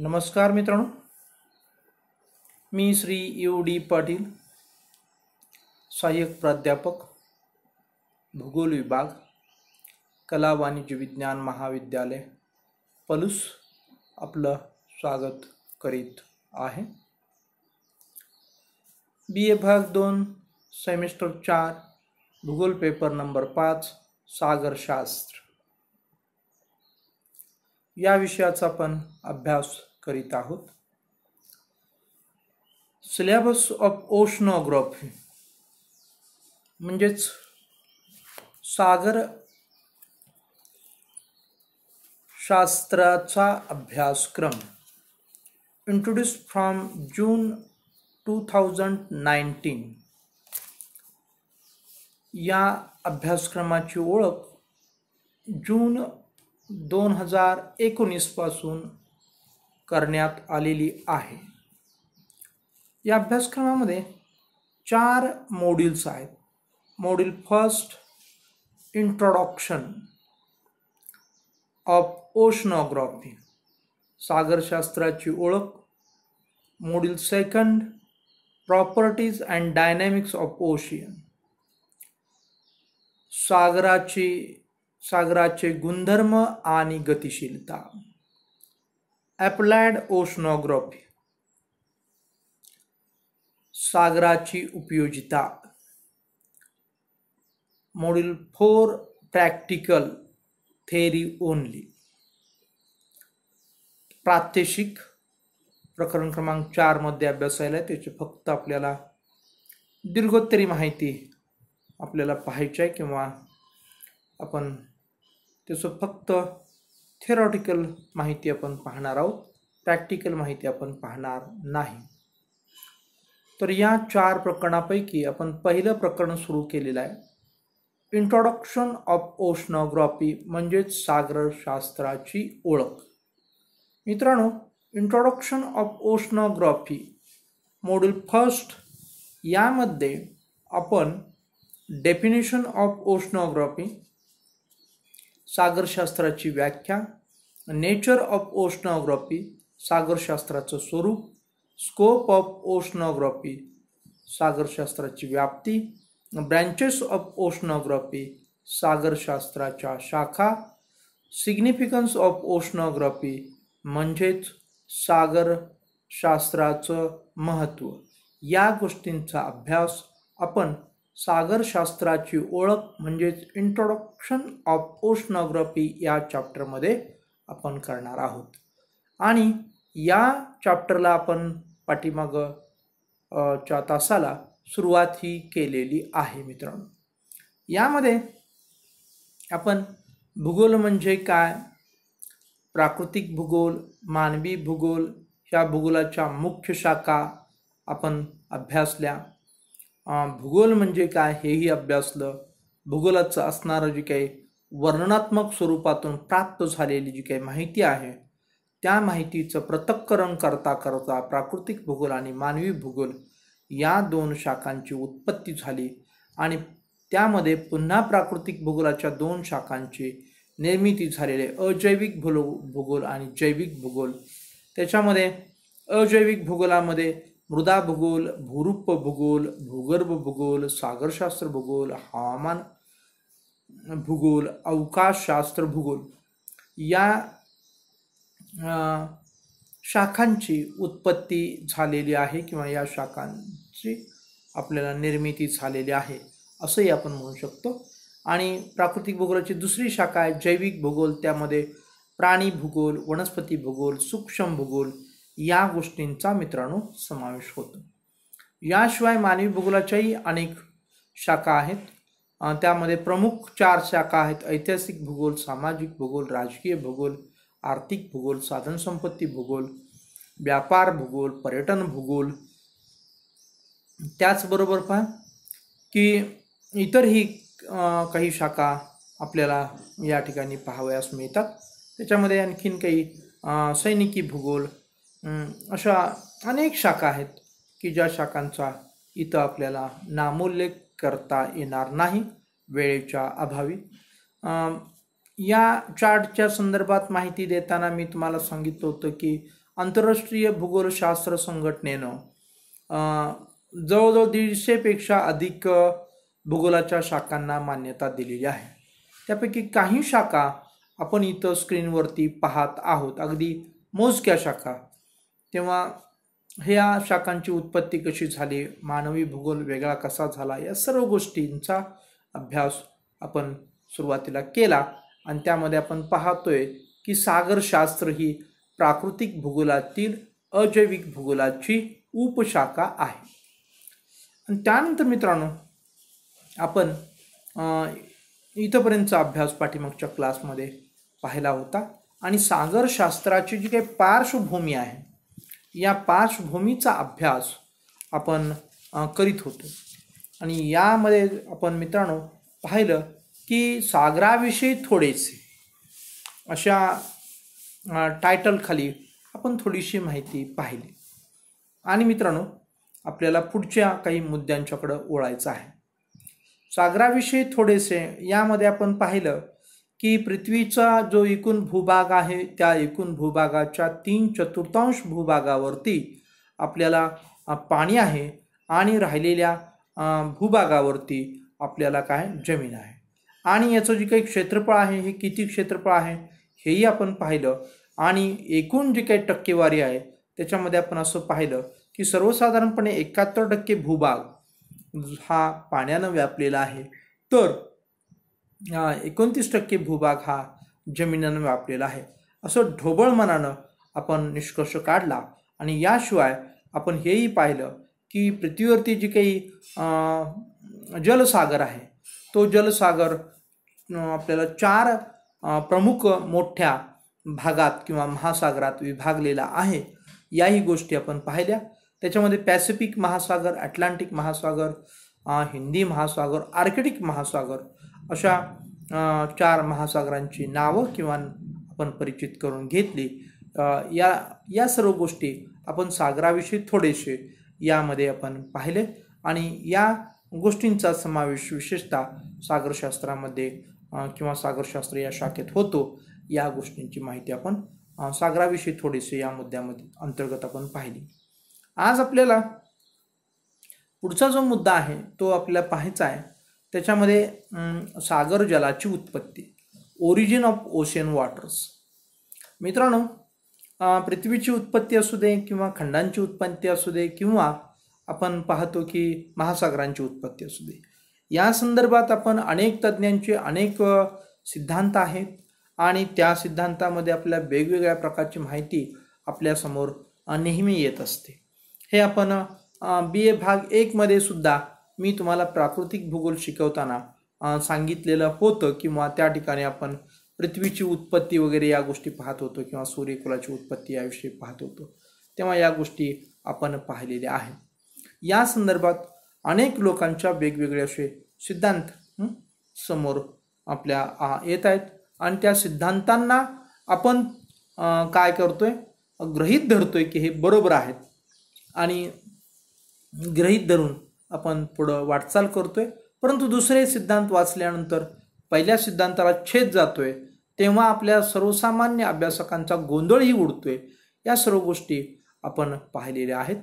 नमस्कार मित्रांनो मी श्री यू डी पाटील सहाय्यक प्राध्यापक भूगोल विभाग कला वाणिज्य विज्ञान महाविद्यालय पलूस आपलं स्वागत करीत आहे बी ए भाग दोन सेमेस्टर चार भूगोल पेपर नंबर पाच सागरशास्त्र या विषयाचा पण अभ्यास करीत आहोत सिलेबस ऑफ ओशनोग्राफी म्हणजेच सागर शास्त्राचा अभ्यासक्रम introduce from June two thousand nineteen या अभ्यासक्रमाची ओळख जून दोन हजार एकोणीसपासून करण्यात आलेली आहे या अभ्यासक्रमामध्ये चार मॉड्यूल्स आहेत module first introduction of oceanography सागरशास्त्राची ओळख module second properties and dynamics of ocean सागराची सागराचे गुणधर्म आणि गतिशीलता ॲप्लायड ओशनॉग्रॉफी सागराची उपयोजिता module four practical theory only प्रात्यक्षिक प्रकरण क्रमांक चारमध्ये अभ्यास व्हायला त्याची फक्त आपल्याला दीर्घोत्तरी माहिती आपल्याला पाहायची आहे किंवा आपण त्याचं फक्त थेरॉटिकल माहिती आपण पाहणार आहोत प्रॅक्टिकल माहिती आपण पाहणार नाही तर या चार प्रकरणापैकी आपण पहिलं प्रकरण सुरू केलेलं आहे इंट्रोडक्शन ऑफ ओशनोग्राफी म्हणजेच सागरशास्त्राची ओळख मित्रांनो introduction of oceanography module first यामध्ये आपण डेफिनेशन ऑफ ओशनोग्राफी सागरशास्त्राची व्याख्या नेचर ऑफ ओशनॉग्रॉफी सागरशास्त्राचं स्वरूप स्कोप ऑफ ओशनॉग्रॉफी सागरशास्त्राची व्याप्ती ब्रँचेस ऑफ ओशनॉग्रॉफी सागरशास्त्राच्या शाखा सिग्निफिकन्स ऑफ ओशनॉग्रॉफी म्हणजेच सागरशास्त्राचं महत्त्व या गोष्टींचा अभ्यास आपण सागरशास्त्राची ओळख म्हणजेच इंट्रोडक्शन ऑफ ओशनोग्राफी या चॅप्टरमध्ये आपण करणार आहोत आणि या चॅप्टरला आपण पाठीमागं च्या तासाला सुरुवात ही केलेली आहे मित्रांनो यामध्ये आपण भूगोल म्हणजे काय प्राकृतिक भूगोल मानवी भूगोल ह्या भूगोलाच्या मुख्य शाखा आपण अभ्यासल्या भूगोल म्हणजे काय हेही अभ्यासलं भूगोलाचं असणारं जे काही वर्णनात्मक स्वरूपातून प्राप्त झालेली जी काही माहिती आहे त्या माहितीचं पृथक्करण करता करता प्राकृतिक भूगोल आणि मानवी भूगोल या दोन शाखांची उत्पत्ती झाली आणि त्यामध्ये पुन्हा प्राकृतिक भूगोलाच्या दोन शाखांची निर्मिती झालेले अजैविक भूलो भूगोल आणि जैविक भूगोल त्याच्यामध्ये अजैविक भूगोलामध्ये मृदा भूगोल भूरूप भूगोल भूगर्भ भूगोल सागरशास्त्र भूगोल हवामान भूगोल अवकाशशास्त्र भूगोल या शाखांची उत्पत्ती झालेली आहे किंवा या शाखांची आपल्याला निर्मिती झालेली आहे असंही आपण म्हणू शकतो आणि प्राकृतिक भूगोलाची दुसरी शाखा आहे जैविक भूगोल त्यामध्ये प्राणी भूगोल वनस्पती भूगोल सूक्ष्म भूगोल या गोष्टींचा मित्रांनो समावेश होतो याशिवाय मानवी भूगोलाच्याही अनेक शाखा आहेत त्यामध्ये प्रमुख चार शाखा आहेत ऐतिहासिक भूगोल सामाजिक भूगोल राजकीय भूगोल आर्थिक भूगोल साधनसंपत्ती भूगोल व्यापार भूगोल पर्यटन भूगोल त्याचबरोबर पहा की इतरही काही शाखा आपल्याला या ठिकाणी पाहावयास मिळतात त्याच्यामध्ये आणखीन काही सैनिकी भूगोल अशा अनेक शाखा आहेत की ज्या शाखांचा इथं आपल्याला नामोल्लेख करता येणार नाही वेळेच्या अभावी या चार्टच्या संदर्भात माहिती देताना मी तुम्हाला सांगितलं होतं की आंतरराष्ट्रीय भूगोलशास्त्र संघटनेनं जवळजवळ दीडशेपेक्षा अधिक भूगोलाच्या शाखांना मान्यता दिलेली आहे त्यापैकी काही शाखा आपण इथं स्क्रीनवरती पाहत आहोत अगदी मोजक्या शाखा किंवा ह्या शाखांची उत्पत्ती कशी झाली मानवी भूगोल वेगळा कसा झाला या सर्व गोष्टींचा अभ्यास आपण सुरुवातीला केला आणि त्यामध्ये आपण पाहतोय की सागरशास्त्र ही प्राकृतिक भूगोलातील अजैविक भूगोलाची उपशाखा आहे आणि त्यानंतर मित्रांनो आपण इथंपर्यंतचा अभ्यास पाठीमागच्या क्लासमध्ये पाहिला होता आणि सागरशास्त्राची जी काही पार्श्वभूमी आहे या पार्श्वभूमीचा अभ्यास आपण करीत होतो आणि यामध्ये आपण मित्रांनो पाहिलं की सागराविषयी थोडेसे अशा टायटलखाली आपण थोडीशी माहिती पाहिली आणि मित्रांनो आपल्याला पुढच्या काही मुद्द्यांच्याकडं ओळायचं आहे सागराविषयी थोडेसे यामध्ये आपण पाहिलं की पृथ्वीचा जो एकूण भूभाग आहे त्या एकूण भूभागाच्या तीन चतुर्थांश भूभागावरती आपल्याला पाणी आहे आणि राहिलेल्या भूभागावरती आपल्याला काय जमीन आहे आणि याचं जे काही क्षेत्रफळ आहे हे किती क्षेत्रफळ आहे हेही आपण पाहिलं आणि एकूण जी काही टक्केवारी आहे त्याच्यामध्ये आपण असं पाहिलं की सर्वसाधारणपणे एकाहत्तर टक्के भूभाग हा पाण्यानं व्यापलेला आहे तर एकोणतीस टक्के भूभाग हा जमिनीनं व्यापलेला आहे असं ढोबळ मनानं आपण निष्कर्ष काढला आणि याशिवाय आपण हेही पाहिलं की पृथ्वीवरती जी काही जलसागर आहे तो जलसागर आपल्याला चार प्रमुख मोठ्या भागात किंवा महासागरात विभागलेला आहे याही गोष्टी आपण पाहिल्या त्याच्यामध्ये पॅसिफिक महासागर अटलांटिक महासागर हिंदी महासागर आर्किटिक महासागर अशा चार महासागरांची नावं किंवा आपण परिचित करून घेतली या या सर्व गोष्टी आपण सागराविषयी थोडेसे यामध्ये आपण पाहिले आणि या गोष्टींचा समावेश विशेषतः सागरशास्त्रामध्ये किंवा सागरशास्त्र या शाखेत होतो या गोष्टींची माहिती आपण सागराविषयी थोडेसे या मुद्द्यामध्ये अंतर्गत आपण पाहिली आज आपल्याला पुढचा जो मुद्दा आहे तो आपल्याला पाहायचा आहे त्याच्यामध्ये सागर जलाची उत्पत्ती ओरिजिन ऑफ ओशियन वॉटर्स मित्रांनो पृथ्वीची उत्पत्ती असू दे किंवा खंडांची उत्पत्ती असू दे किंवा आपण पाहतो की महासागरांची उत्पत्ती असू दे या संदर्भात आपण अनेक तज्ज्ञांचे अनेक सिद्धांत आहेत आणि त्या सिद्धांतामध्ये आपल्या वेगवेगळ्या प्रकारची माहिती आपल्यासमोर नेहमी येत असते हे आपण बी ए भाग एकमध्ये सुद्धा मी तुम्हाला प्राकृतिक भूगोल शिकवताना सांगितलेलं होतं किंवा त्या ठिकाणी आपण पृथ्वीची उत्पत्ती वगैरे या गोष्टी पाहत होतो किंवा सूर्यकुलाची उत्पत्ती याविषयी पाहत होतो तेव्हा या गोष्टी आपण पाहिलेल्या आहेत या संदर्भात अनेक लोकांच्या वेगवेगळे असे सिद्धांत समोर आपल्या येत आहेत आणि त्या सिद्धांतांना आपण काय करतोय धरतो धरतोय की हे बरोबर आहेत आणि गृहीत धरून आपण पुढं वाटचाल करतोय परंतु दुसरे सिद्धांत वाचल्यानंतर पहिल्या सिद्धांताला छेद जातोय तेव्हा आपल्या सर्वसामान्य अभ्यासकांचा गोंधळही उडतोय या सर्व गोष्टी आपण पाहिलेल्या आहेत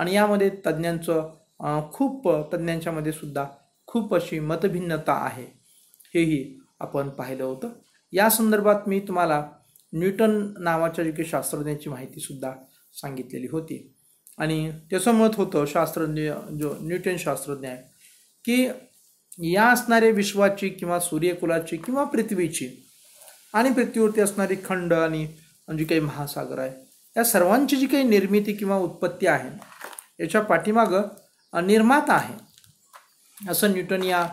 आणि यामध्ये तज्ज्ञांचं खूप तज्ज्ञांच्यामध्ये सुद्धा खूप अशी मतभिन्नता आहे हेही आपण पाहिलं होतं या संदर्भात मी तुम्हाला न्यूटन नावाच्या शास्त्रज्ञांची माहितीसुद्धा सांगितलेली होती आणि त्याचं मत होतं शास्त्रज्ञ जो न्यूटन शास्त्रज्ञ आहे की या असणाऱ्या विश्वाची किंवा सूर्यकुलाची किंवा पृथ्वीची आणि पृथ्वीवरती असणारी खंड आणि जी काही महासागर आहे या सर्वांची जी काही निर्मिती किंवा उत्पत्ती आहे याच्या पाठीमागं निर्माता आहे असं न्यूटन या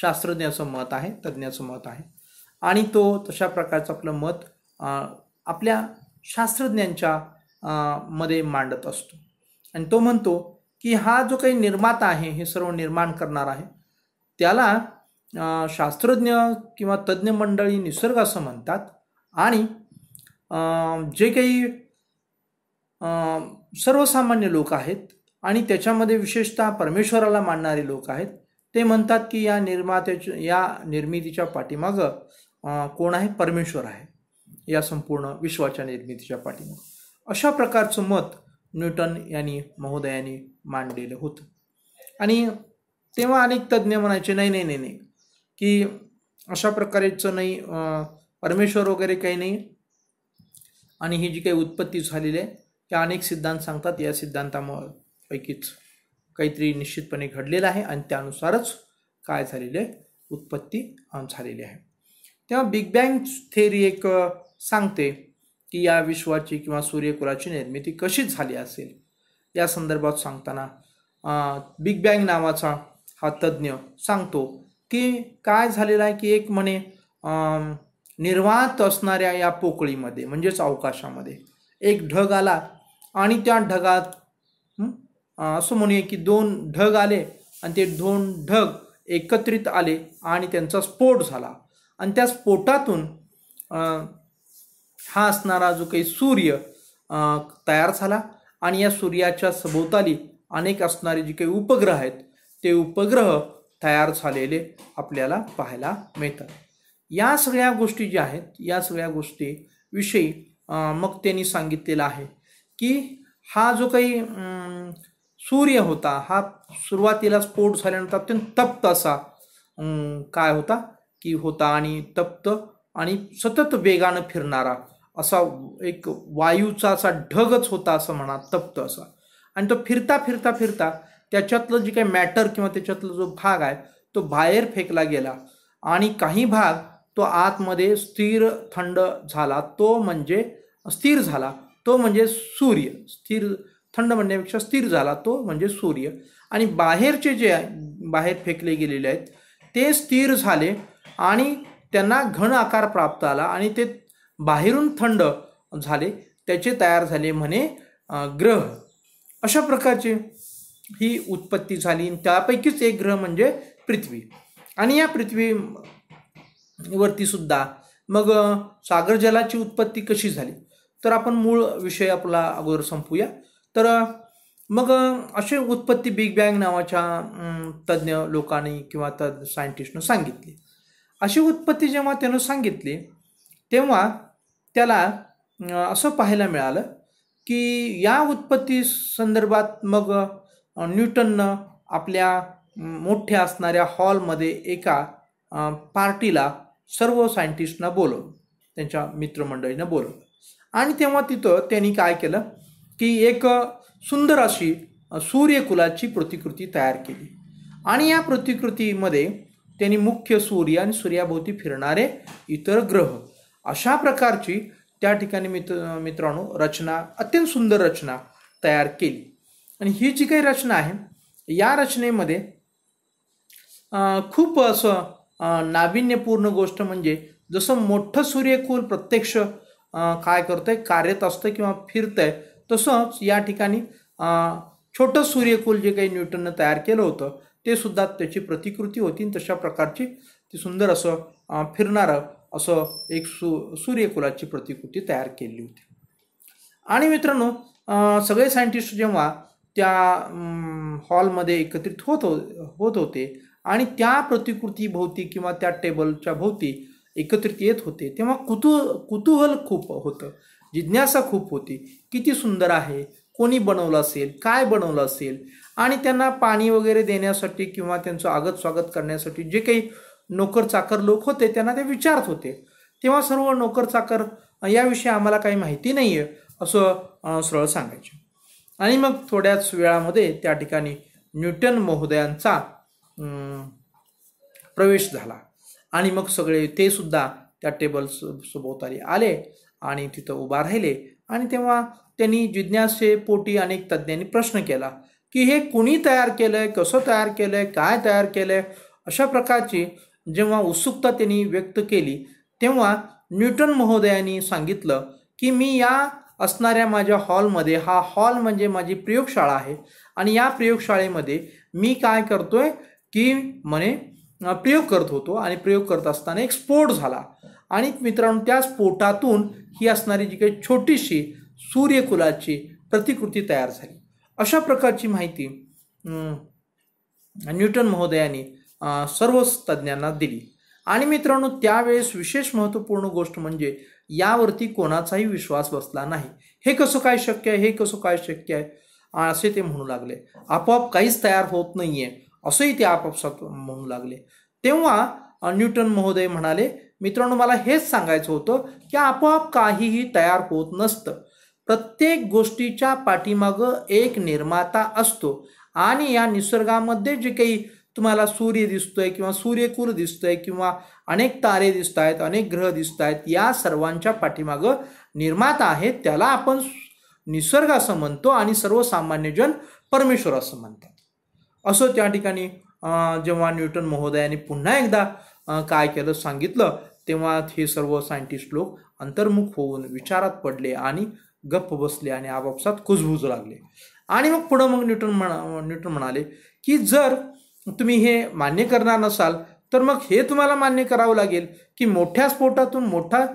शास्त्रज्ञाचं मत आहे तज्ज्ञाचं मत आहे आणि तो तशा प्रकारचं आपलं मत आपल्या शास्त्रज्ञांच्या मध्ये मांडत असतो आणि तो म्हणतो की हा जो काही निर्माता आहे हे सर्व निर्माण करणार आहे त्याला शास्त्रज्ञ किंवा तज्ज्ञ मंडळी निसर्ग असं म्हणतात आणि जे काही सर्वसामान्य लोक आहेत आणि त्याच्यामध्ये विशेषतः परमेश्वराला मानणारे लोक आहेत ते म्हणतात की या निर्मात्याच्या या निर्मितीच्या पाठीमागं कोण आहे परमेश्वर आहे या संपूर्ण विश्वाच्या निर्मितीच्या पाठीमागं अशा प्रकारचं मत न्यूटन यांनी महोदयाने मांडलेलं होतं आणि तेव्हा अनेक तज्ज्ञ म्हणायचे नाही नाही नाही नाही की अशा प्रकारेचं नाही परमेश्वर वगैरे काही नाही आणि ही जी काही उत्पत्ती झालेली आहे त्या अनेक सिद्धांत सांगतात या पैकीच काहीतरी निश्चितपणे घडलेलं आहे आणि त्यानुसारच काय झालेले उत्पत्ती झालेली आहे तेव्हा बिग बँग थेरी एक सांगते की या विश्वाची किंवा सूर्यकुलाची निर्मिती कशी झाली असेल या संदर्भात सांगताना बिग बँग नावाचा हा तज्ज्ञ सांगतो की काय झालेलं आहे की एक म्हणे निर्वात असणाऱ्या या पोकळीमध्ये म्हणजेच अवकाशामध्ये एक ढग आला आणि त्या ढगात असं म्हणूया की दोन ढग आले आणि ते दोन ढग एकत्रित आले आणि त्यांचा स्फोट झाला आणि त्या स्फोटातून हा असणारा जो काही सूर्य तयार झाला आणि या सूर्याच्या सभोवताली अनेक असणारे जे काही उपग्रह आहेत ते उपग्रह तयार झालेले आपल्याला पाहायला मिळतात या सगळ्या गोष्टी ज्या आहेत या सगळ्या गोष्टीविषयी मग त्यांनी सांगितलेलं आहे की हा जो काही सूर्य होता हा सुरुवातीला स्फोट झाल्यानंतर अत्यंत तप्त असा काय होता की होता आणि तप्त आणि सतत वेगानं फिरणारा असा एक वायूचा असा ढगच होता असं म्हणा तप्त असा आणि तो फिरता फिरता फिरता त्याच्यातलं जे काही मॅटर किंवा त्याच्यातला जो भाग आहे तो बाहेर फेकला गेला आणि काही भाग तो आतमध्ये स्थिर थंड झाला तो म्हणजे स्थिर झाला तो म्हणजे सूर्य स्थिर थंड म्हणण्यापेक्षा स्थिर झाला तो म्हणजे सूर्य आणि बाहेरचे जे बाहेर फेकले गेलेले आहेत ते स्थिर झाले आणि त्यांना घन आकार प्राप्त आला आणि ते बाहेरून थंड झाले त्याचे तयार झाले म्हणे ग्रह अशा प्रकारचे ही उत्पत्ती झाली त्यापैकीच एक ग्रह म्हणजे पृथ्वी आणि या पृथ्वीवरती सुद्धा मग सागर जलाची उत्पत्ती कशी झाली तर आपण मूळ विषय आपला अगोदर संपूया तर मग अशी उत्पत्ती बिग बँग नावाच्या तज्ज्ञ लोकांनी किंवा तज्ज्ञ सायंटिस्टनं सांगितली अशी उत्पत्ती जेव्हा त्यानं सांगितली तेव्हा त्याला असं पाहायला मिळालं की या उत्पत्ती संदर्भात मग न्यूटननं आपल्या मोठ्या असणाऱ्या हॉलमध्ये एका पार्टीला सर्व सायंटिस्टना बोलवलं त्यांच्या मित्रमंडळीनं बोलवलं आणि तेव्हा तिथं त्यांनी काय केलं की एक सुंदर अशी सूर्यकुलाची प्रतिकृती तयार केली आणि या प्रतिकृतीमध्ये त्यांनी मुख्य सूर्य आणि सूर्याभोवती फिरणारे इतर ग्रह अशा प्रकारची त्या ठिकाणी मित्र मित्रांनो रचना अत्यंत सुंदर रचना तयार केली आणि ही जी काही रचना आहे या रचनेमध्ये खूप असं नाविन्यपूर्ण गोष्ट म्हणजे जसं मोठं सूर्यकुल प्रत्यक्ष काय करतंय कार्यत असतं किंवा फिरतंय तसंच या ठिकाणी छोटं सूर्यकुल जे काही न्यूटननं तयार केलं होतं ते सुद्धा त्याची प्रतिकृती होती तशा प्रकारची ती सुंदर असं फिरणारं असं एक सु सूर्यकुलाची प्रतिकृती तयार केली होती आणि मित्रांनो सगळे सायंटिस्ट जेव्हा त्या हॉलमध्ये एकत्रित होत हो होत होते आणि त्या प्रतिकृतीभोवती किंवा त्या टेबलच्या भोवती एकत्रित येत होते तेव्हा कुतू कुतूहल खूप होतं जिज्ञासा खूप होती किती सुंदर आहे कोणी बनवलं असेल काय बनवलं असेल आणि त्यांना पाणी वगैरे देण्यासाठी किंवा त्यांचं आगत स्वागत करण्यासाठी जे काही नोकर चाकर लोक होते त्यांना ते विचारत होते तेव्हा सर्व नोकर चाकर याविषयी आम्हाला काही माहिती नाही आहे असं सरळ सांगायचे आणि मग थोड्याच वेळामध्ये त्या ठिकाणी न्यूटन महोदयांचा प्रवेश झाला आणि मग सगळे ते सुद्धा त्या टेबल सभोवताली आले आणि तिथं उभा राहिले आणि तेव्हा त्यांनी जिज्ञासेपोटी अनेक तज्ज्ञांनी प्रश्न केला की हे कुणी तयार केलं आहे कसं तयार केलं आहे काय तयार केलं आहे अशा प्रकारची जेव्हा उत्सुकता त्यांनी व्यक्त केली तेव्हा न्यूटन महोदयांनी सांगितलं की मी या असणाऱ्या माझ्या हॉलमध्ये हा हॉल म्हणजे माझी प्रयोगशाळा आहे आणि या प्रयोगशाळेमध्ये मी काय आहे की म्हणे प्रयोग करत होतो आणि प्रयोग करत असताना एक स्फोट झाला आणि मित्रांनो त्या स्फोटातून ही असणारी जी काही छोटीशी सूर्यकुलाची प्रतिकृती तयार झाली अशा प्रकारची माहिती न्यूटन महोदयाने सर्व तज्ज्ञांना दिली आणि मित्रांनो त्यावेळेस विशेष महत्त्वपूर्ण गोष्ट म्हणजे यावरती कोणाचाही विश्वास बसला नाही हे कसं काय शक्य आहे हे कसं काय शक्य आहे असे ते म्हणू लागले आपोआप काहीच तयार होत नाही आहे असंही ते आपापसात म्हणू लागले तेव्हा न्यूटन महोदय म्हणाले मित्रांनो मला हेच सांगायचं होतं की आपोआप काहीही तयार होत नसतं प्रत्येक गोष्टीच्या पाठीमागं एक निर्माता असतो आणि या निसर्गामध्ये जे काही तुम्हाला सूर्य दिसतोय किंवा सूर्यकुल दिसतोय किंवा अनेक तारे दिसत आहेत अनेक ग्रह दिसत आहेत या सर्वांच्या पाठीमागं निर्माता आहे त्याला आपण निसर्ग असं म्हणतो आणि सर्वसामान्य जन परमेश्वर असं म्हणतात असं त्या ठिकाणी जेव्हा न्यूटन महोदयाने पुन्हा एकदा काय केलं सांगितलं तेव्हा हे सर्व सायंटिस्ट लोक अंतर्मुख होऊन विचारात पडले आणि गप्प बसले आणि आपापसात कुजबुजू लागले आणि मग पुढं मग न्यूटन म्हणा न्यूटन म्हणाले की जर तुम्ही हे मान्य करणार नसाल तर मग हे तुम्हाला मान्य करावं लागेल की मोठ्या स्फोटातून मोठा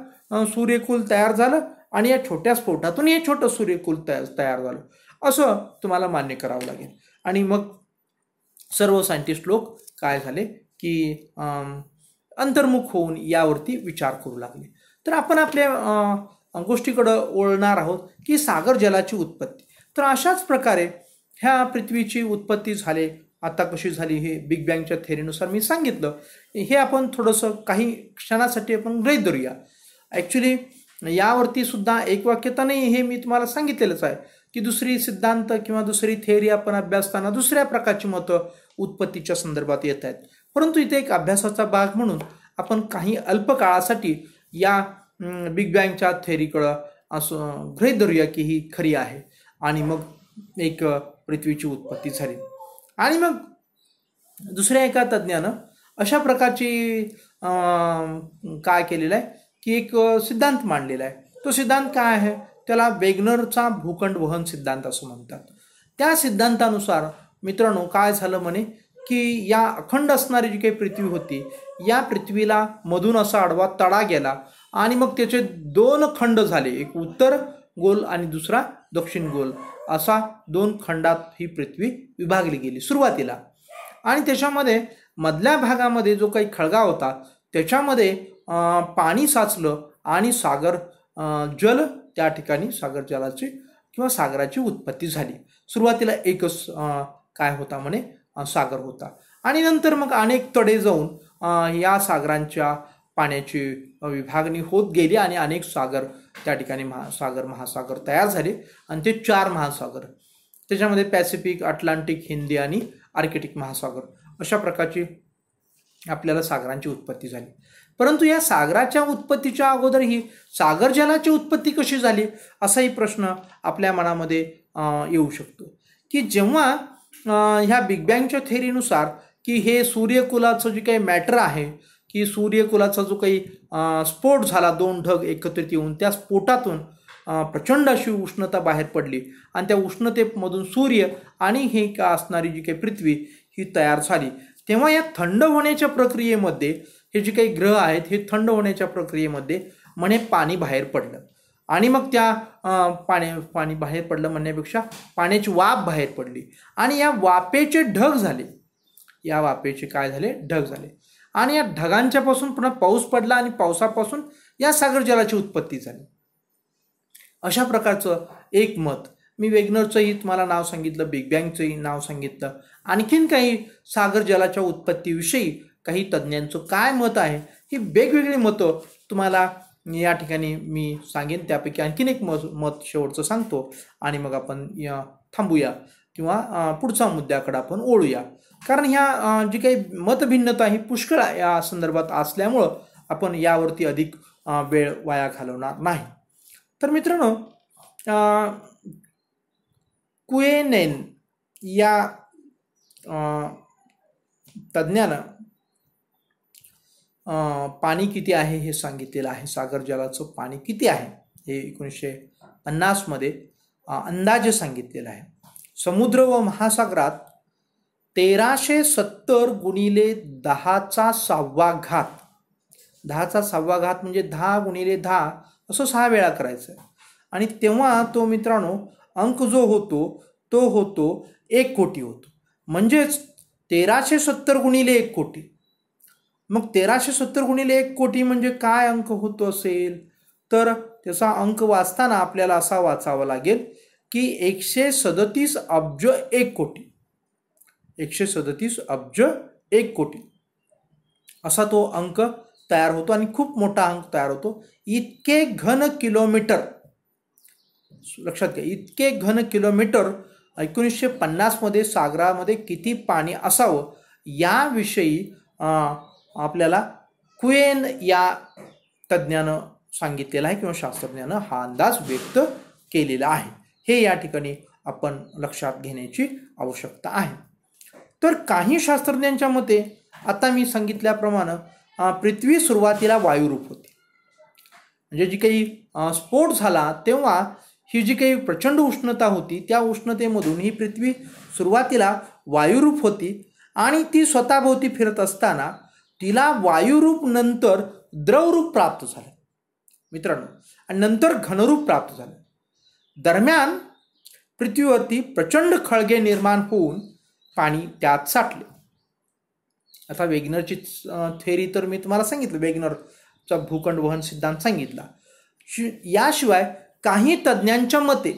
सूर्यकुल तयार झालं आणि या छोट्या स्फोटातून हे छोटं सूर्यकुल तया तयार झालं असं तुम्हाला मान्य करावं लागेल आणि मग सर्व सायंटिस्ट लोक काय झाले की अंतर्मुख होऊन यावरती विचार करू लागले तर आपण आपल्या गोष्टीकडं ओळणार आहोत की सागर जलाची उत्पत्ती तर अशाच प्रकारे ह्या पृथ्वीची उत्पत्ती झाले आता कशी झाली हे बिग बँगच्या थेरीनुसार मी सांगितलं हे आपण थोडंसं काही क्षणासाठी आपण ग्रहित धरूया ॲक्च्युली यावरती सुद्धा एक वाक्यता नाही हे मी तुम्हाला सांगितलेलंच आहे की दुसरी सिद्धांत किंवा दुसरी थेअरी आपण अभ्यासताना दुसऱ्या प्रकारची मतं उत्पत्तीच्या संदर्भात येत आहेत परंतु इथे एक अभ्यासाचा भाग म्हणून आपण काही अल्प काळासाठी या बिग बँगच्या थेअरीकडं असं गृहित धरूया की ही खरी आहे आणि मग एक पृथ्वीची उत्पत्ती झाली आणि मग दुसऱ्या एका तज्ज्ञानं अशा प्रकारची काय केलेलं आहे की एक सिद्धांत मांडलेला आहे तो सिद्धांत काय आहे त्याला वेगनरचा भूखंड वहन सिद्धांत असं म्हणतात त्या सिद्धांतानुसार मित्रांनो काय झालं म्हणे की या अखंड असणारी जी काही पृथ्वी होती या पृथ्वीला मधून असा आडवा तडा गेला आणि मग त्याचे दोन खंड झाले एक उत्तर गोल आणि दुसरा दक्षिण गोल असा दोन खंडात ही पृथ्वी विभागली गेली सुरुवातीला आणि त्याच्यामध्ये मधल्या भागामध्ये जो काही खळगा होता त्याच्यामध्ये पाणी साचलं आणि सागर जल त्या ठिकाणी सागर जलाची किंवा सागराची उत्पत्ती झाली सुरुवातीला एकच काय होता म्हणे सागर होता आणि नंतर मग अनेक तडे जाऊन या सागरांच्या पाण्याची विभागणी होत गेली आणि अनेक सागर त्या ठिकाणी महासागर महासागर तयार झाले आणि ते चार महासागर त्याच्यामध्ये पॅसिफिक अटलांटिक हिंदी आणि आर्किटिक महासागर अशा प्रकारची आपल्याला सागरांची उत्पत्ती झाली परंतु या सागराच्या उत्पत्तीच्या अगोदर ही सागर जलाची उत्पत्ती कशी झाली असाही प्रश्न आपल्या मनामध्ये येऊ शकतो की जेव्हा ह्या बिग बँगच्या थेरीनुसार की हे सूर्यकुलाचं जे काही मॅटर आहे की सूर्यकुलाचा जो काही स्फोट झाला दोन ढग एकत्रित येऊन त्या स्फोटातून प्रचंड अशी उष्णता बाहेर पडली आणि त्या उष्णतेमधून सूर्य आणि हे का असणारी जी काही पृथ्वी ही तयार झाली तेव्हा या थंड होण्याच्या प्रक्रियेमध्ये हे जे काही ग्रह आहेत हे थंड होण्याच्या प्रक्रियेमध्ये म्हणे पाणी बाहेर पडलं आणि मग त्या पाणी पाणी बाहेर पडलं म्हणण्यापेक्षा पाण्याची वाफ बाहेर पडली आणि या वाफेचे ढग झाले या वाफेचे काय झाले ढग झाले आणि या ढगांच्या पासून पुन्हा पाऊस पडला आणि पावसापासून या सागर जलाची उत्पत्ती झाली अशा प्रकारचं एक मत मी वेगनरचंही तुम्हाला नाव सांगितलं बिग बँगचंही नाव सांगितलं आणखीन काही सागर जलाच्या उत्पत्तीविषयी काही तज्ज्ञांचं काय मत आहे ही वेगवेगळी मतं तुम्हाला या ठिकाणी मी सांगेन त्यापैकी आणखीन एक मत मत शेवटचं सांगतो आणि मग आपण थांबूया किंवा पुढचा मुद्द्याकडे आपण ओळूया कारण ह्या जी काही मतभिन्नता ही पुष्कळ या संदर्भात असल्यामुळं आपण यावरती अधिक वेळ वाया घालवणार नाही तर मित्रांनो कुएनेन या तज्ज्ञानं पाणी किती आहे हे सांगितलेलं आहे सागर जलाचं पाणी किती आहे हे एकोणीसशे पन्नासमध्ये अंदाजे सांगितलेलं आहे समुद्र व महासागरात तेराशे सत्तर गुणिले दहाचा सहावा घात दहाचा सहावा घात म्हणजे दहा गुणिले दहा असं सहा वेळा करायचं आहे आणि तेव्हा तो मित्रांनो अंक जो होतो तो होतो एक कोटी होतो म्हणजेच तेराशे सत्तर गुणिले एक कोटी मग तेराशे सत्तर गुणिले एक कोटी म्हणजे काय अंक होतो असेल तर त्याचा अंक वाचताना आपल्याला असा वाचावा लागेल की एकशे सदतीस अब्ज एक कोटी एकशे सदतीस अब्ज एक कोटी असा तो अंक तयार होतो आणि खूप मोठा अंक तयार होतो इतके घन किलोमीटर लक्षात घ्या इतके घन किलोमीटर एकोणीसशे पन्नासमध्ये सागरामध्ये किती पाणी असावं याविषयी आपल्याला क्वेन या तज्ज्ञानं सांगितलेलं आहे किंवा शास्त्रज्ञानं हा अंदाज व्यक्त केलेला आहे हे या ठिकाणी आपण लक्षात घेण्याची आवश्यकता आहे तर काही शास्त्रज्ञांच्या मते आता मी सांगितल्याप्रमाणे पृथ्वी सुरुवातीला वायुरूप होती म्हणजे जी काही स्फोट झाला तेव्हा ही जी काही प्रचंड उष्णता होती त्या उष्णतेमधून ही पृथ्वी सुरुवातीला वायुरूप होती आणि ती स्वतःभोवती फिरत असताना तिला वायुरूप नंतर द्रवरूप प्राप्त झालं मित्रांनो आणि नंतर घनरूप प्राप्त झालं दरम्यान पृथ्वीवरती प्रचंड खळगे निर्माण होऊन पाणी त्यात साठले आता वेगनरची थेरी तर मी तुम्हाला सांगितलं वेगनरचा भूखंड वहन सिद्धांत सांगितला याशिवाय काही तज्ज्ञांच्या मते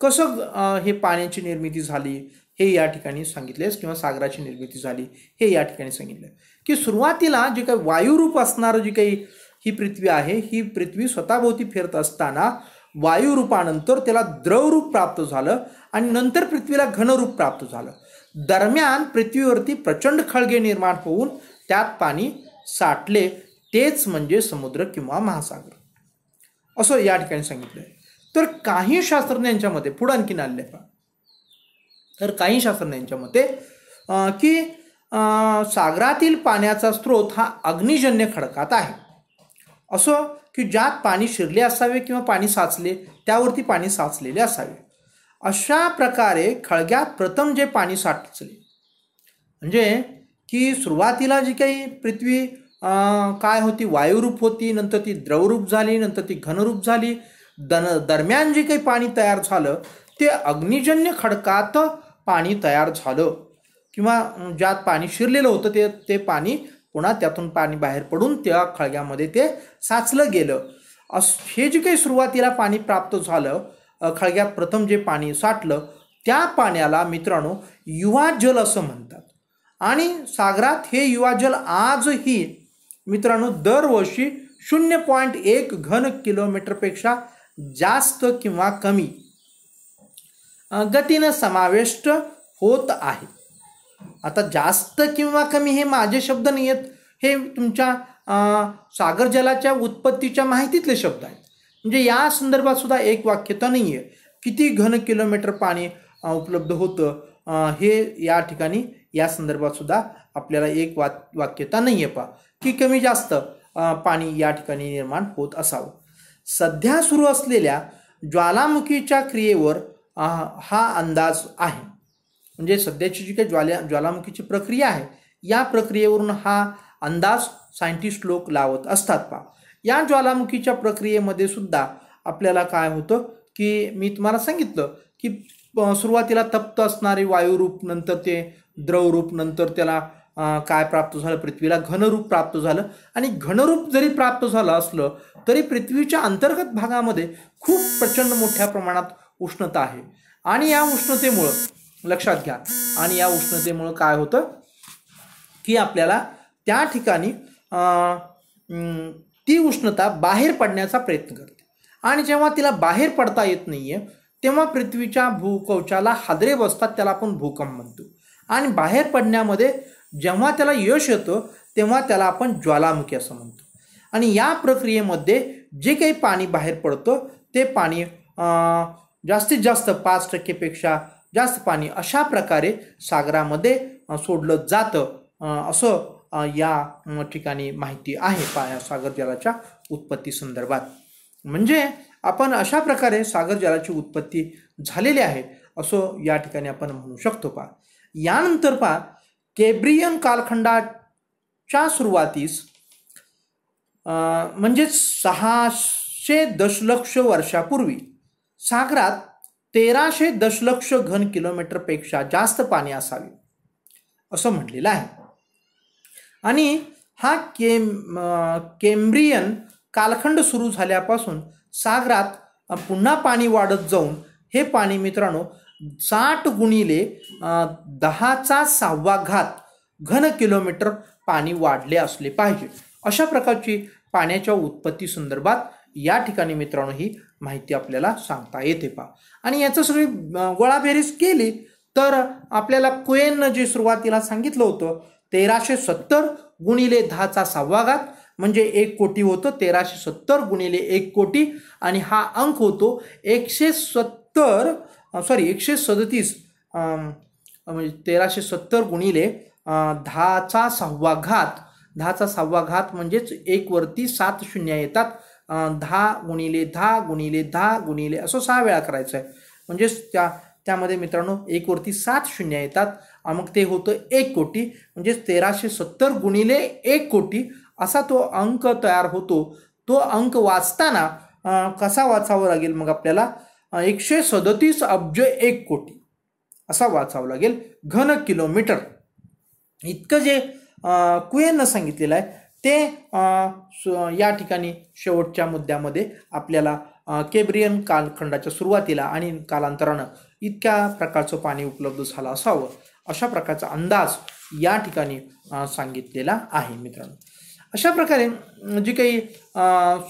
कसं हे पाण्याची निर्मिती झाली हे या ठिकाणी सांगितलेस किंवा सागराची निर्मिती झाली हे या ठिकाणी सांगितलं की सुरुवातीला जे काही वायुरूप असणारं जी काही ही पृथ्वी आहे ही पृथ्वी स्वतःभोवती फिरत असताना वायुरूपानंतर त्याला द्रवरूप प्राप्त झालं आणि नंतर पृथ्वीला घनरूप प्राप्त झालं दरम्यान पृथ्वीवरती प्रचंड खळगे निर्माण होऊन त्यात पाणी साठले तेच म्हणजे समुद्र किंवा महासागर असं या ठिकाणी सांगितलंय तर काही शास्त्रज्ञांच्या मते पुढं आणखीन आले का तर काही शास्त्रज्ञांच्या मते की सागरातील पाण्याचा स्रोत हा अग्निजन्य खडकात आहे असं की ज्यात पाणी शिरले असावे किंवा पाणी साचले त्यावरती पाणी साचलेले असावे अशा प्रकारे खळग्यात प्रथम जे पाणी साचले म्हणजे की सुरुवातीला जी काही पृथ्वी काय होती वायुरूप होती नंतर ती द्रवरूप झाली नंतर ती घनरूप झाली दन दरम्यान जे काही पाणी तयार झालं ते अग्निजन्य खडकात पाणी तयार झालं किंवा ज्यात पाणी शिरलेलं होतं ते ते पाणी पुन्हा त्यातून पाणी बाहेर पडून त्या खळग्यामध्ये ते साचलं गेलं अस हे जे काही सुरुवातीला पाणी प्राप्त झालं खळग्यात प्रथम जे पाणी साठलं त्या पाण्याला मित्रांनो युवा जल असं म्हणतात आणि सागरात हे युवा जल आजही मित्रांनो दरवर्षी शून्य पॉईंट एक घन किलोमीटरपेक्षा जास्त किंवा कमी गतीनं समाविष्ट होत आहे आता जास्त किंवा कमी हे माझे शब्द नाही आहेत हे तुमच्या सागर जलाच्या उत्पत्तीच्या माहितीतले शब्द आहेत म्हणजे या संदर्भात सुद्धा एक वाक्यता नाही आहे किती घन किलोमीटर पाणी उपलब्ध होतं हे या ठिकाणी या संदर्भात सुद्धा आपल्याला एक वा वाक्यता नाही आहे पा की कमी जास्त पाणी या ठिकाणी निर्माण होत असावं सध्या सुरू असलेल्या ज्वालामुखीच्या क्रियेवर हा अंदाज आहे म्हणजे सध्याची जी काही ज्वाला ज्वालामुखीची प्रक्रिया आहे या प्रक्रियेवरून हा अंदाज सायंटिस्ट लोक लावत असतात पा या ज्वालामुखीच्या प्रक्रियेमध्ये सुद्धा आपल्याला काय होतं की मी तुम्हाला सांगितलं की सुरुवातीला तप्त असणारे वायुरूप नंतर ते द्रवरूप नंतर त्याला काय प्राप्त झालं पृथ्वीला घनरूप प्राप्त झालं आणि घनरूप जरी प्राप्त झालं असलं तरी पृथ्वीच्या अंतर्गत भागामध्ये खूप प्रचंड मोठ्या प्रमाणात उष्णता आहे आणि या उष्णतेमुळं लक्षात घ्या आणि या उष्णतेमुळं काय होतं की आपल्याला त्या ठिकाणी ती उष्णता बाहेर पडण्याचा प्रयत्न करते आणि जेव्हा तिला बाहेर पडता येत नाही आहे तेव्हा पृथ्वीच्या भूकवचाला हादरे बसतात त्याला आपण भूकंप म्हणतो आणि बाहेर पडण्यामध्ये जेव्हा त्याला यश येतं तेव्हा त्याला आपण ज्वालामुखी असं म्हणतो आणि या प्रक्रियेमध्ये जे काही पाणी बाहेर पडतं ते पाणी जास्तीत जास्त पाच टक्केपेक्षा जास्त पाणी अशा प्रकारे सागरामध्ये सोडलं जातं असं या ठिकाणी माहिती आहे पाया सागर जलाच्या उत्पत्ती संदर्भात म्हणजे आपण अशा प्रकारे सागर जलाची उत्पत्ती झालेली आहे असं या ठिकाणी आपण म्हणू शकतो पा यानंतर पा केब्रियन कालखंडाच्या सुरुवातीस म्हणजेच सहाशे दशलक्ष वर्षापूर्वी सागरात तेराशे दशलक्ष घन किलोमीटरपेक्षा जास्त पाणी असावे असं म्हटलेलं आहे आणि हा केम केम्ब्रियन कालखंड सुरू झाल्यापासून सागरात पुन्हा पाणी वाढत जाऊन हे पाणी मित्रांनो साठ गुणिले दहाचा सहावा घात घन किलोमीटर पाणी वाढले असले पाहिजे अशा प्रकारची पाण्याच्या उत्पत्ती संदर्भात या ठिकाणी मित्रांनो ही माहिती आपल्याला सांगता येते पा आणि याचं सगळी गोळाबेरीज केली तर आपल्याला कोएननं जे सुरुवातीला सांगितलं होतं तेराशे सत्तर गुणिले दहाचा सहावा घात म्हणजे एक कोटी होतं तेराशे सत्तर गुणिले एक कोटी आणि हा अंक होतो एकशे सत्तर सॉरी एकशे सदतीस म्हणजे तेराशे सत्तर गुणिले दहाचा सहावा घात दहाचा सहावा घात म्हणजेच एकवरती सात शून्य येतात दहा गुणिले दहा गुणिले दहा गुणिले असं सहा वेळा करायचं आहे म्हणजेच त्या त्यामध्ये मित्रांनो एकवरती सात शून्य येतात मग ते होतं एक कोटी म्हणजेच तेराशे सत्तर गुणिले एक कोटी असा तो अंक तयार होतो तो अंक वाचताना कसा वाचावा लागेल मग आपल्याला एकशे सदतीस अब्ज एक कोटी असा वाचावा लागेल घन किलोमीटर इतकं जे कुएननं सांगितलेलं आहे ते या ठिकाणी शेवटच्या मुद्द्यामध्ये आपल्याला केब्रियन कालखंडाच्या सुरुवातीला आणि कालांतरानं इतक्या प्रकारचं पाणी उपलब्ध झालं असावं अशा प्रकारचा अंदाज या ठिकाणी सांगितलेला आहे मित्रांनो अशा प्रकारे जी काही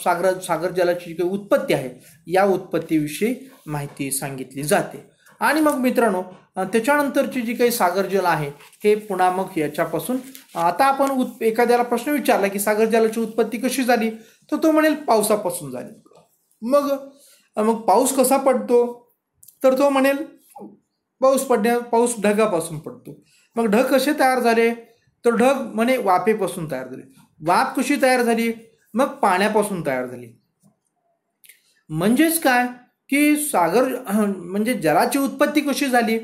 सागर सागर जलाची जी काही उत्पत्ती आहे या उत्पत्तीविषयी माहिती सांगितली जाते आणि मग मित्रांनो त्याच्यानंतरची जी काही सागर जल आहे हे पुन्हा मग याच्यापासून आता आपण उत् एखाद्याला प्रश्न विचारला की सागर जलाची उत्पत्ती कशी झाली तर तो म्हणेल पावसापासून झाली मग मग पाऊस कसा पडतो तर तो म्हणेल पाऊस पडण्या पाऊस ढगापासून पडतो मग ढग कसे तयार झाले तर ढग म्हणे वाफेपासून तयार झाले वाफ कशी तयार झाली मग पाण्यापासून तयार झाली म्हणजेच काय की सागर म्हणजे जलाची उत्पत्ती कशी झाली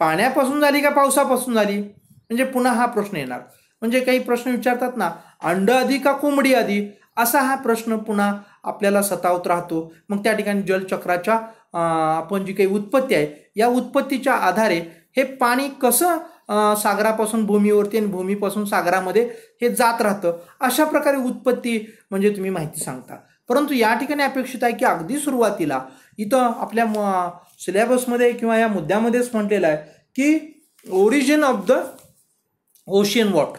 पाण्यापासून झाली का पावसापासून झाली म्हणजे पुन्हा हा प्रश्न येणार म्हणजे काही प्रश्न विचारतात ना अंड आधी का कोंबडी आधी असा हा प्रश्न पुन्हा आपल्याला सतावत राहतो मग त्या ठिकाणी जलचक्राच्या आपण जी काही उत्पत्ती आहे या उत्पत्तीच्या आधारे हे पाणी कसं सागरापासून भूमीवरती आणि भूमीपासून सागरामध्ये हे जात राहतं अशा प्रकारे उत्पत्ती म्हणजे तुम्ही माहिती सांगता परंतु या ठिकाणी अपेक्षित आहे की अगदी सुरुवातीला इथं आपल्या म सिलेबसमध्ये किंवा या मुद्द्यामध्येच म्हटलेलं आहे की origin of the ocean water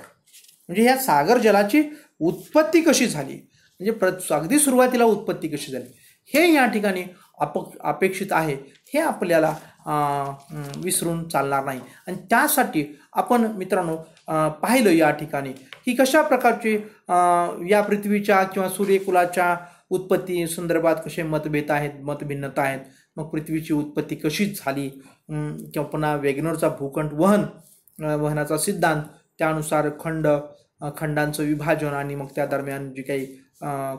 म्हणजे ह्या सागर जलाची उत्पत्ती कशी झाली म्हणजे प्र अगदी सुरुवातीला उत्पत्ती कशी झाली हे या ठिकाणी अप अपेक्षित आहे हे आपल्याला विसरून चालणार नाही आणि त्यासाठी आपण मित्रांनो पाहिलं या ठिकाणी की कशा प्रकारचे या पृथ्वीच्या किंवा सूर्यकुलाच्या उत्पत्ती संदर्भात कसे मतभेद आहेत मतभिन्नता आहेत मग पृथ्वीची उत्पत्ती कशी झाली किंवा पुन्हा वेगनोरचा भूखंड वहन वहनाचा सिद्धांत त्यानुसार खंड खंडांचं विभाजन आणि मग त्या दरम्यान जे काही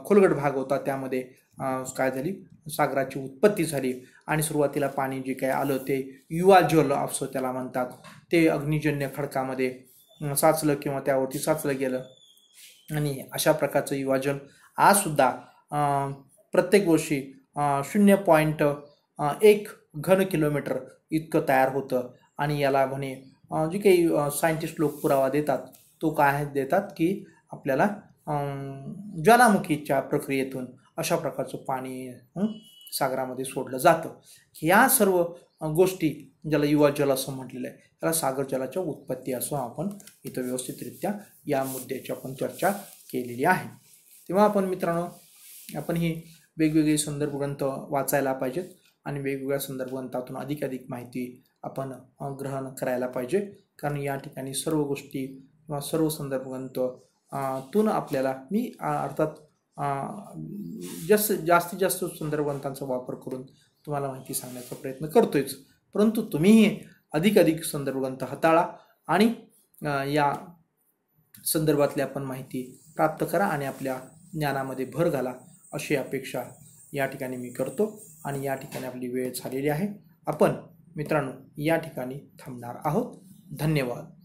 खोलगट भाग होता त्यामध्ये काय झाली सागराची उत्पत्ती झाली आणि सुरुवातीला पाणी जे काय आलं ते युवा ज्वल असं त्याला म्हणतात ते अग्निजन्य खडकामध्ये साचलं किंवा त्यावरती साचलं गेलं आणि अशा प्रकारचं युवा जल सुद्धा प्रत्येक वर्षी शून्य पॉईंट एक घन किलोमीटर इतकं तयार होतं आणि याला म्हणे जे काही सायंटिस्ट लोक पुरावा देतात तो काय देतात की आपल्याला ज्वालामुखीच्या प्रक्रियेतून अशा प्रकारचं पाणी सागरामध्ये सोडलं जातं या सर्व गोष्टी ज्याला युवा जल असं म्हटलेलं आहे त्याला सागर जलाच्या उत्पत्ती असं आपण इथं व्यवस्थितरित्या या मुद्द्याची आपण चर्चा केलेली आहे तेव्हा आपण मित्रांनो आपण ही वेगवेगळे संदर्भ ग्रंथ वाचायला पाहिजेत आणि वेगवेगळ्या संदर्भ ग्रंथातून अधिक अधिक माहिती आपण ग्रहण करायला पाहिजे कारण या ठिकाणी सर्व गोष्टी किंवा सर्व संदर्भ ग्रंथ तून आपल्याला मी अर्थात जास्त जास्तीत जास्त संदर्भग्रंथांचा वापर करून तुम्हाला माहिती सांगण्याचा प्रयत्न करतोयच परंतु तुम्हीही अधिक अधिक संदर्भग्रंथ हाताळा आणि या संदर्भातली आपण माहिती प्राप्त करा आणि आपल्या ज्ञानामध्ये भर घाला अशी अपेक्षा या ठिकाणी मी करतो आणि या ठिकाणी आपली वेळ झालेली आहे आपण मित्रांनो या ठिकाणी थांबणार आहोत धन्यवाद